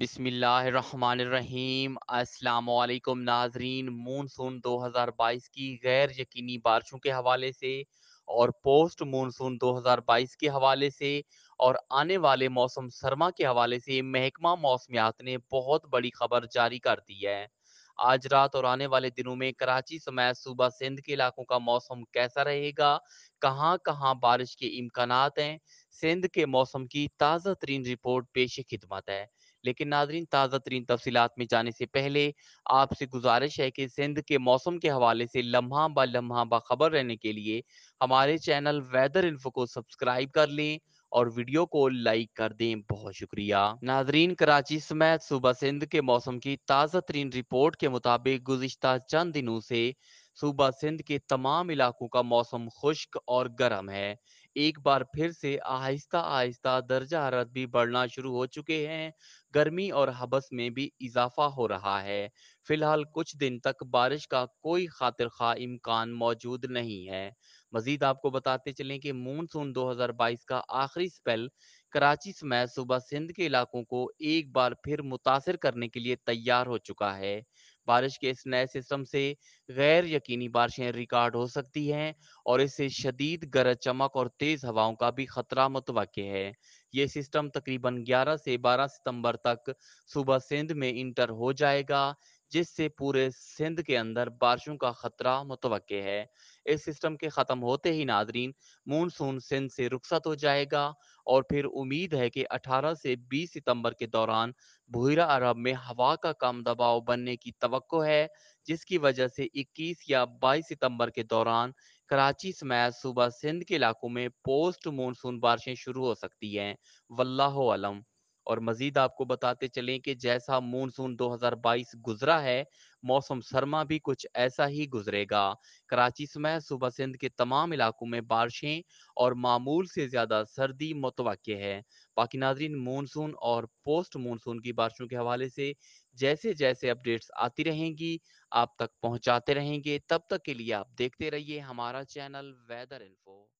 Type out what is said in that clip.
बिसमीम् अल्लाम नाजरीन मानसून 2022 की गैर यकीनी बारिशों के हवाले से और पोस्ट मानसून 2022 के हवाले से और आने वाले मौसम सरमा के हवाले से महकमा मौसमियात ने बहुत बड़ी खबर जारी कर दी है आज रात और आने वाले दिनों में कराची समेत सूबा सिंध के इलाकों का मौसम कैसा रहेगा कहाँ कहाँ बारिश के इम्कान हैं सिंध के मौसम की ताज़ा तरीन रिपोर्ट पेश खिदमत है लेकिन नाजरीन ताज़ा तरीन तफसीत में जाने से पहले आपसे गुजारिश है कि सिंध के मौसम के हवाले से लम्हा ब लम्हा ब खबर रहने के लिए हमारे चैनल वेदर इन्फो को सब्सक्राइब कर लें और वीडियो को लाइक कर दें बहुत शुक्रिया नाजरीन कराची समेत सुबह सिंध के मौसम की ताज़ा तरीन रिपोर्ट के मुताबिक गुजशत चंद दिनों से सूबा सिंध के तमाम इलाकों का मौसम खुश्क और गर्म है एक बार फिर से आहिस्ता आहिस्ता दर्जा हरत भी बढ़ना शुरू हो चुके हैं गर्मी और हबस में भी इजाफा हो रहा है फिलहाल कुछ दिन तक बारिश का कोई खातिर खा इम्कान मौजूद नहीं है मजीद आपको बताते चलें कि मानसून 2022 का आखिरी स्पेल कराची समय सूबा सिंध के इलाकों को एक बार फिर मुतासर करने के लिए तैयार हो चुका है बारिश के इस नए सिस्टम से गैर यकीनी बारिशें रिकॉर्ड हो सकती हैं और इससे शदीद गरज चमक और तेज हवाओं का भी खतरा मतवक है ये सिस्टम तकरीबन 11 से 12 सितंबर तक सुबह सिंध में इंटर हो जाएगा जिससे पूरे सिंध के अंदर बारिशों का खतरा मुतव है इस सिस्टम के ख़त्म होते ही नादरीन मानसून सिंध से रुखसत हो जाएगा और फिर उम्मीद है कि 18 से 20 सितंबर के दौरान भूरा अरब में हवा का कम दबाव बनने की तो है जिसकी वजह से 21 या 22 सितंबर के दौरान कराची समेत सुबह सिंध के इलाकों में पोस्ट मानसून बारिशें शुरू हो सकती हैं वल्लाह आलम और मजीद आपको बताते चलें कि जैसा मानसून 2022 गुजरा है मौसम सरमा भी कुछ ऐसा ही गुजरेगा कराची समय सुबह सिंध के तमाम इलाकों में बारिशें और मामूल से ज्यादा सर्दी मुतव है बाकी नाजरीन मानसून और पोस्ट मानसून की बारिशों के हवाले से जैसे जैसे अपडेट्स आती रहेंगी आप तक पहुंचाते रहेंगे तब तक के लिए आप देखते रहिए हमारा चैनल वेदर इन्फो